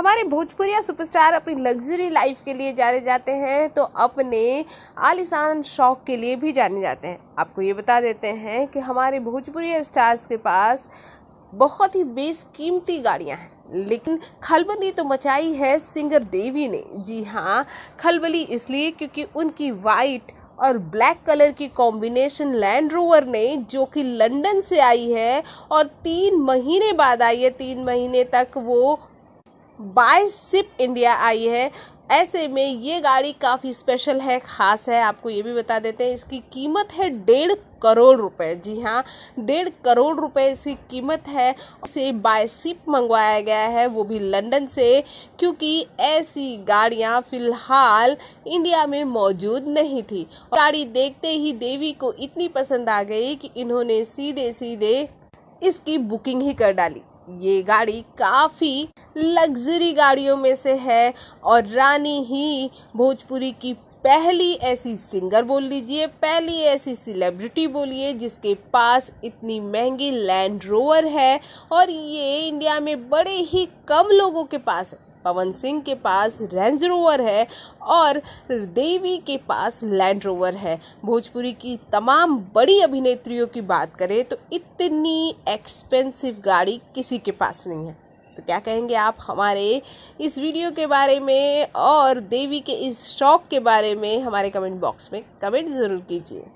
हमारे भोजपुरिया सुपरस्टार अपनी लग्जरी लाइफ के लिए जाने जाते हैं तो अपने आलिशान शौक के लिए भी जाने जाते हैं आपको ये बता देते हैं कि हमारे भोजपुरिया स्टार्स के पास बहुत ही बेसकीमती गाड़ियाँ हैं लेकिन खलबली तो मचाई है सिंगर देवी ने जी हाँ खलबली इसलिए क्योंकि उनकी वाइट और ब्लैक कलर की कॉम्बिनेशन लैंड रोवर ने जो कि लंदन से आई है और तीन महीने बाद आई है तीन महीने तक वो बाय सिप इंडिया आई है ऐसे में ये गाड़ी काफ़ी स्पेशल है ख़ास है आपको ये भी बता देते हैं इसकी कीमत है डेढ़ करोड़ रुपए जी हाँ डेढ़ करोड़ रुपए इसकी कीमत है इसे बाय सिप मंगवाया गया है वो भी लंदन से क्योंकि ऐसी गाड़ियाँ फ़िलहाल इंडिया में मौजूद नहीं थी गाड़ी देखते ही देवी को इतनी पसंद आ गई कि इन्होंने सीधे सीधे इसकी बुकिंग ही कर डाली ये गाड़ी काफ़ी लग्जरी गाड़ियों में से है और रानी ही भोजपुरी की पहली ऐसी सिंगर बोल लीजिए पहली ऐसी सेलिब्रिटी बोलिए जिसके पास इतनी महंगी लैंड रोवर है और ये इंडिया में बड़े ही कम लोगों के पास है पवन सिंह के पास रेंज रोवर है और देवी के पास लैंड रोवर है भोजपुरी की तमाम बड़ी अभिनेत्रियों की बात करें तो इतनी एक्सपेंसिव गाड़ी किसी के पास नहीं है तो क्या कहेंगे आप हमारे इस वीडियो के बारे में और देवी के इस शौक के बारे में हमारे कमेंट बॉक्स में कमेंट ज़रूर कीजिए